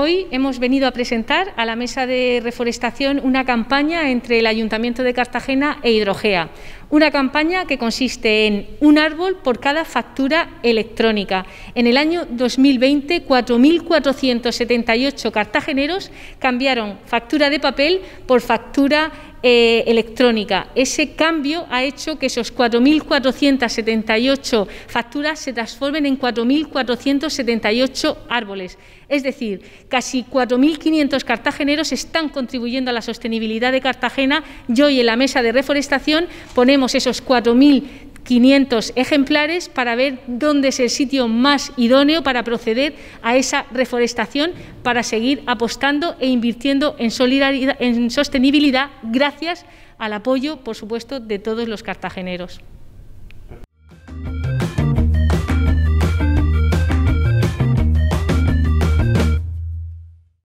Hoy hemos venido a presentar a la Mesa de Reforestación una campaña entre el Ayuntamiento de Cartagena e Hidrogea. Una campaña que consiste en un árbol por cada factura electrónica. En el año 2020, 4.478 cartageneros cambiaron factura de papel por factura eh, electrónica. Ese cambio ha hecho que esos 4.478 facturas se transformen en 4.478 árboles. Es decir, Casi 4.500 cartageneros están contribuyendo a la sostenibilidad de Cartagena y hoy en la mesa de reforestación ponemos esos 4.500 ejemplares para ver dónde es el sitio más idóneo para proceder a esa reforestación, para seguir apostando e invirtiendo en sostenibilidad gracias al apoyo, por supuesto, de todos los cartageneros.